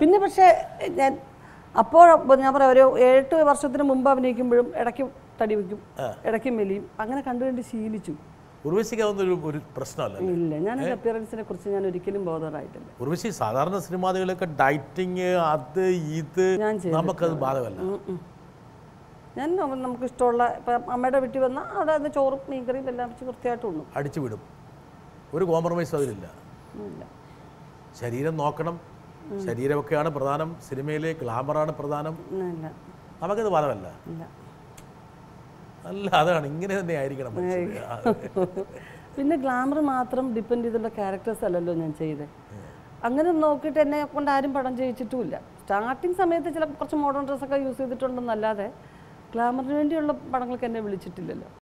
പിന്നെ പക്ഷേ ഞാൻ അപ്പോൾ ഞാൻ പറയാം ഒരു ഏഴെട്ട് വർഷത്തിന് മുമ്പ് അഭിനയിക്കുമ്പോഴും ഇടയ്ക്ക് തടി വയ്ക്കും ഇടയ്ക്ക് മെലിയും അങ്ങനെ കണ്ടു കണ്ട് ശീലിച്ചു ഒരു പ്രശ്നമല്ല ഇല്ല ഞാൻ അപ്പിയറൻസിനെ കുറിച്ച് ഞാൻ ഒരിക്കലും ബോധറായിട്ടില്ല ഉർവശി സാധാരണ സിനിമാദികളൊക്കെ ഡയറ്റിങ് അത് ഇത് നമുക്കത് ബാധകമല്ല ഞാൻ നമുക്ക് ഇഷ്ടമുള്ള ഇപ്പം അമ്മയുടെ വീട്ടിൽ വന്നാൽ അവിടെ ചോറും മീൻകറിയും എല്ലാം വെച്ച് കൃത്യമായിട്ട് അടിച്ചു വിടും ഒരു കോംപ്രമൈസ് അതിലില്ല ശരീരം നോക്കണം ശരീരമൊക്കെയാണ് പ്രധാനം സിനിമയിലെ ഗ്ലാമറാണ് പ്രധാനം നമുക്കത് വാദമല്ല അല്ല അതാണ് ഇങ്ങനെ തന്നെ ആയിരിക്കണം പിന്നെ ഗ്ലാമർ മാത്രം ഡിപ്പെൻഡ് ചെയ്തിട്ടുള്ള ക്യാരക്ടേഴ്സ് അല്ലല്ലോ ഞാൻ ചെയ്തത് അങ്ങനെ നോക്കിയിട്ട് എന്നെ കൊണ്ട് ആരും പടം ചെയ്യിച്ചിട്ടുമില്ല സ്റ്റാർട്ടിങ് സമയത്ത് ചില കുറച്ച് മോഡേൺ ഡ്രസ്സൊക്കെ യൂസ് ചെയ്തിട്ടുണ്ടെന്നല്ലാതെ ഗ്ലാമറിന് വേണ്ടിയുള്ള പടങ്ങൾക്ക് എന്നെ വിളിച്ചിട്ടില്ലല്ലോ